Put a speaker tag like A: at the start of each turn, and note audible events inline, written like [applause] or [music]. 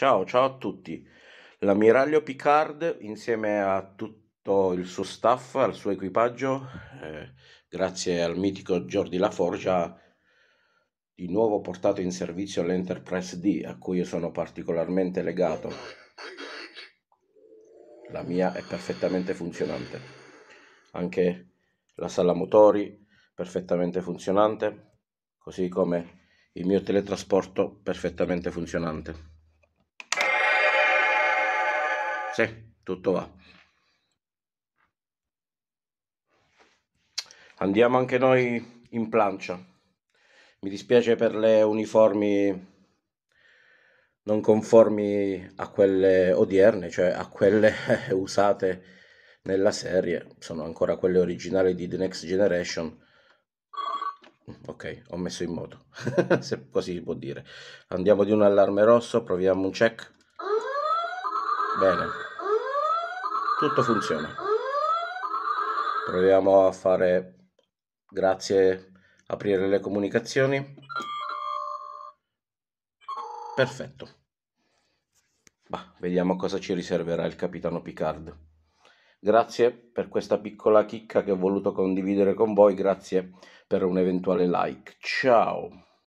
A: Ciao, ciao a tutti. L'ammiraglio Picard, insieme a tutto il suo staff, al suo equipaggio, eh, grazie al mitico Jordi Laforgia, ha di nuovo portato in servizio l'Enterprise D, a cui io sono particolarmente legato. La mia è perfettamente funzionante. Anche la sala motori perfettamente funzionante, così come il mio teletrasporto perfettamente funzionante. Sì, tutto va. Andiamo anche noi in plancia. Mi dispiace per le uniformi non conformi a quelle odierne, cioè a quelle [laughs] usate nella serie. Sono ancora quelle originali di The Next Generation. Ok, ho messo in moto, [laughs] se così si può dire. Andiamo di un allarme rosso, proviamo un check bene tutto funziona proviamo a fare grazie aprire le comunicazioni perfetto bah, vediamo cosa ci riserverà il capitano Picard grazie per questa piccola chicca che ho voluto condividere con voi grazie per un eventuale like ciao